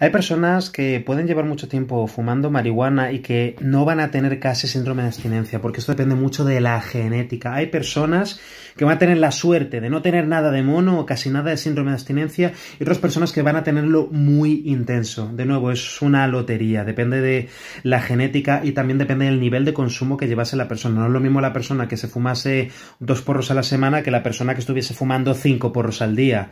Hay personas que pueden llevar mucho tiempo fumando marihuana y que no van a tener casi síndrome de abstinencia, porque esto depende mucho de la genética. Hay personas que van a tener la suerte de no tener nada de mono o casi nada de síndrome de abstinencia y otras personas que van a tenerlo muy intenso. De nuevo, es una lotería, depende de la genética y también depende del nivel de consumo que llevase la persona. No es lo mismo la persona que se fumase dos porros a la semana que la persona que estuviese fumando cinco porros al día.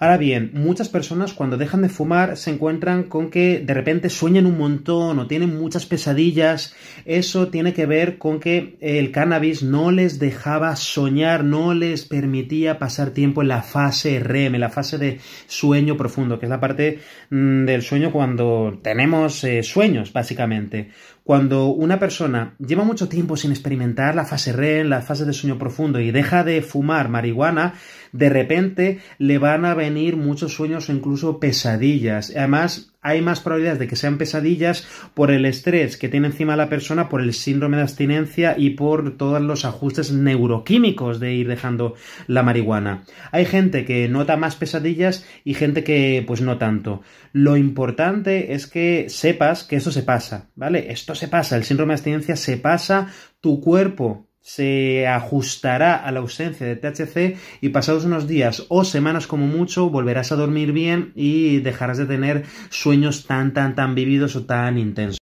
Ahora bien, muchas personas cuando dejan de fumar se encuentran con que de repente sueñan un montón o tienen muchas pesadillas. Eso tiene que ver con que el cannabis no les dejaba soñar, no les permitía pasar tiempo en la fase REM, en la fase de sueño profundo, que es la parte mm, del sueño cuando tenemos eh, sueños, básicamente cuando una persona lleva mucho tiempo sin experimentar la fase REM, la fase de sueño profundo y deja de fumar marihuana, de repente le van a venir muchos sueños o incluso pesadillas. Además, hay más probabilidades de que sean pesadillas por el estrés que tiene encima la persona, por el síndrome de abstinencia y por todos los ajustes neuroquímicos de ir dejando la marihuana. Hay gente que nota más pesadillas y gente que pues no tanto. Lo importante es que sepas que esto se pasa, ¿vale? Esto se pasa, el síndrome de abstinencia se pasa, tu cuerpo se ajustará a la ausencia de THC y pasados unos días o semanas como mucho volverás a dormir bien y dejarás de tener sueños tan tan tan vividos o tan intensos.